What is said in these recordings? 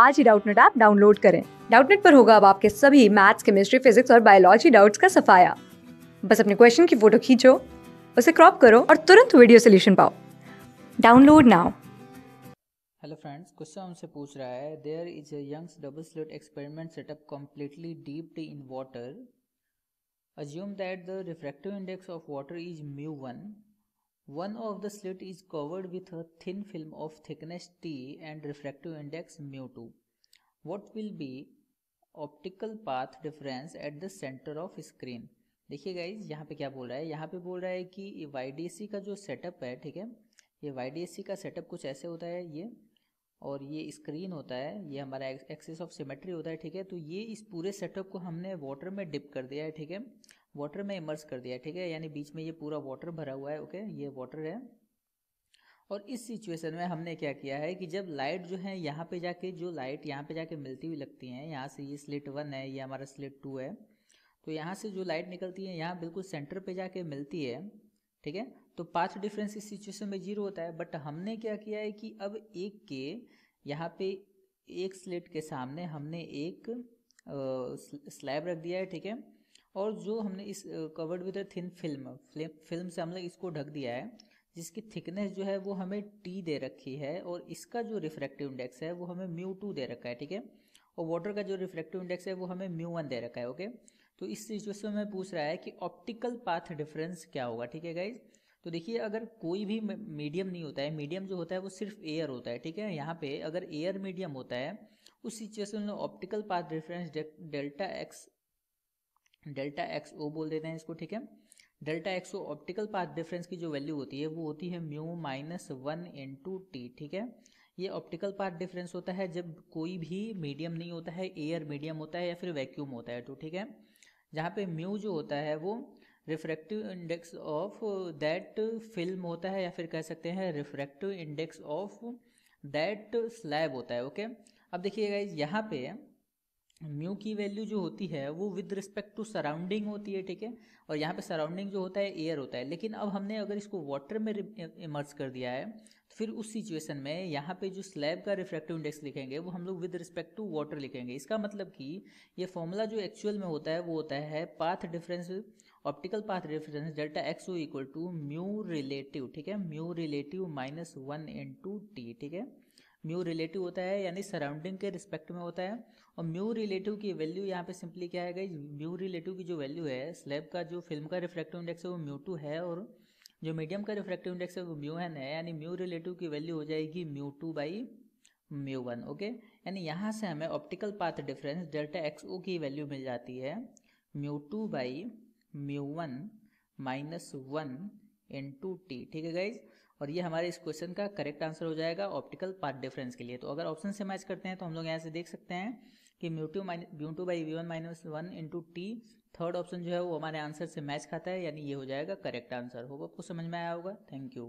आज ही Doubtnut app download करें डाउटनेट पर होगा अब आपके सभी मैथ्स केमिस्ट्री फिजिक्स और बायोलॉजी डाउट्स का सफाया बस अपने क्वेश्चन की फोटो खींचो उसे क्रॉप करो और तुरंत वीडियो सोल्यूशन पाओ download now hello friends question हमसे पूछ रहा है there is a Young's double slit experiment setup completely dipped in water assume that the refractive index of water is mu one One of the slit is covered with a thin film of thickness T and refractive index mu2. What will be optical path difference at the centre of screen देखिए guys यहाँ पे क्या बोल रहा है यहाँ पे बोल रहा है कि वाई का जो सेटअप है ठीक है ये वाई का सेटअप कुछ ऐसे होता है ये और ये स्क्रीन होता है ये हमारा एक्सेस ऑफ सिमेट्री होता है ठीक है तो ये इस पूरे सेटअप को हमने वाटर में डिप कर दिया है ठीक है वाटर में इमर्स कर दिया ठीक है यानी बीच में ये पूरा वाटर भरा हुआ है ओके ये वाटर है और इस सिचुएशन में हमने क्या किया है कि जब लाइट जो है यहाँ पे जाके जो लाइट यहाँ पे जाके मिलती हुई लगती है यहाँ से ये स्लिट वन है ये हमारा स्लिट टू है तो यहाँ से जो लाइट निकलती है यहाँ बिल्कुल सेंटर पे जाके मिलती है ठीक है तो पाथ डिफरेंस इस सिचुएशन में जीरो होता है बट हमने क्या किया है कि अब एक के यहाँ पे एक स्लेट के सामने हमने एक स्लैब रख दिया है ठीक है और जो हमने इस covered with thin film film से हम लोग इसको ढक दिया है जिसकी थिकनेस जो है वो हमें टी दे रखी है और इसका जो रिफ्रैक्टिव इंडेक्स है वो हमें म्यू टू दे रखा है ठीक है और वाटर का जो रिफ्रैक्टिव इंडेक्स है वो हमें म्यू वन दे रखा है ओके तो इस सिचुएशन में पूछ रहा है कि ऑप्टिकल पाथ डिफरेंस क्या होगा ठीक है गाइज तो देखिए अगर कोई भी मीडियम नहीं होता है मीडियम जो होता है वो सिर्फ एयर होता है ठीक है यहाँ पे अगर एयर मीडियम होता है उस सिचुएशन में optical path difference delta x delta x o बोल देते हैं इसको ठीक है delta x o optical path difference की जो वैल्यू होती है वो होती है mu minus one two t ठीक है ये ऑप्टिकल पाथ डिफरेंस होता है जब कोई भी मीडियम नहीं होता है एयर मीडियम होता है या फिर वैक्यूम होता है तो ठीक है जहाँ पे म्यू जो होता है वो refractive index of that film होता है या फिर कह सकते हैं refractive index of that slab होता है ओके अब देखिएगा यहाँ पे म्यू की वैल्यू जो होती है वो विद रिस्पेक्ट टू सराउंडिंग होती है ठीक है और यहाँ पे सराउंडिंग जो होता है एयर होता है लेकिन अब हमने अगर इसको वाटर में इमर्ज कर दिया है तो फिर उस सिचुएशन में यहाँ पे जो स्लैब का रिफ्रैक्टिव इंडेक्स लिखेंगे वो हम लोग विद रिस्पेक्ट टू वाटर लिखेंगे इसका मतलब कि ये फॉर्मूला जो एक्चुअल में होता है वो होता है path difference optical path difference delta x o equal to mu relative ठीक है mu relative minus one into t ठीक है म्यू रिलेटिव होता है यानी सराउंडिंग के रिस्पेक्ट में होता है और म्यू रिलेटिव की वैल्यू यहाँ पे सिंपली क्या है गई म्यू रिलेटिव की जो वैल्यू है स्लैब का जो फिल्म का रिफ्रैक्टिव इंडेक्स है वो म्यू टू है और जो मीडियम का रिफ्रैक्टिव इंडेक्स है वो म्यू एन है यानी म्यू रिलेटिव की वैल्यू हो जाएगी mu two by mu one okay यानी यहाँ से हमें optical path difference delta x o की वैल्यू मिल जाती है mu two by mu one minus one into t ठीक है गाइज और ये हमारे इस क्वेश्चन का करेक्ट आंसर हो जाएगा ऑप्टिकल पाथ डिफरेंस के लिए तो अगर ऑप्शन से मैच करते हैं तो हम लोग यहाँ से देख सकते हैं कि mu minus mu two by v one minus one into t third option जो है वो हमारे आंसर से मैच खाता है यानी ये हो जाएगा करेक्ट आंसर होगा आपको समझ में आया होगा थैंक यू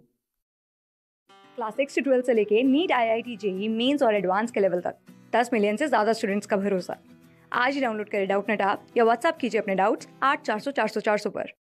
क्लास सिक्स से ट्वेल्थ से लेके NEET I I T JEE mains और एडवांस के लेवल तक दस मिलियन से ज़्यादा स्टूडेंट्स का भरोसा आज ही डाउनलोड करें डाउट नेट आप या व्हाट्सअप कीजिए अपने डाउट्स आठ चार सौ चार सौ चार सौ पर